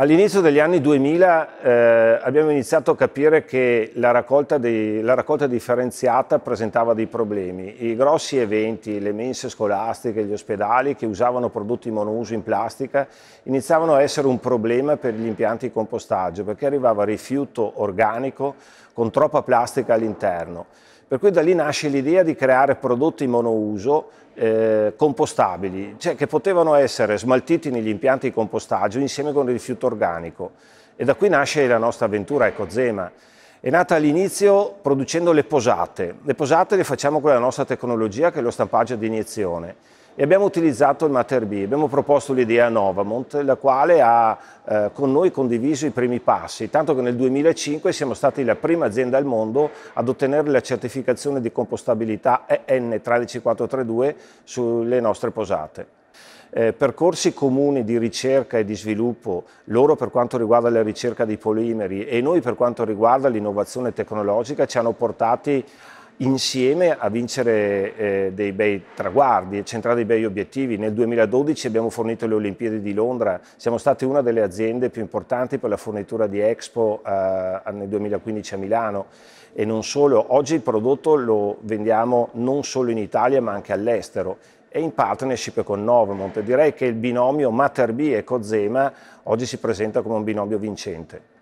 All'inizio degli anni 2000 eh, abbiamo iniziato a capire che la raccolta, di, la raccolta, differenziata presentava dei problemi. I grossi eventi, le mense scolastiche, gli ospedali che usavano prodotti monouso in plastica iniziavano a essere un problema per gli impianti di compostaggio perché arrivava rifiuto organico con troppa plastica all'interno. Per cui da lì nasce l'idea di creare prodotti monouso eh, compostabili, cioè che potevano essere smaltiti negli impianti di compostaggio insieme con il rifiuto organico. E da qui nasce la nostra avventura Ecozema è nata all'inizio producendo le posate. Le posate le facciamo con la nostra tecnologia che è lo stampaggio di iniezione e abbiamo utilizzato il Mater B, abbiamo proposto l'idea a Novamont, la quale ha eh, con noi condiviso i primi passi, tanto che nel 2005 siamo stati la prima azienda al mondo ad ottenere la certificazione di compostabilità EN13432 sulle nostre posate. Eh, percorsi comuni di ricerca e di sviluppo, loro per quanto riguarda la ricerca dei polimeri e noi per quanto riguarda l'innovazione tecnologica, ci hanno portati insieme a vincere eh, dei bei traguardi e centrare dei bei obiettivi. Nel 2012 abbiamo fornito le Olimpiadi di Londra, siamo state una delle aziende più importanti per la fornitura di Expo eh, nel 2015 a Milano e non solo, oggi il prodotto lo vendiamo non solo in Italia ma anche all'estero e in partnership con Novamont. Direi che il binomio Materbi e Cozema oggi si presenta come un binomio vincente.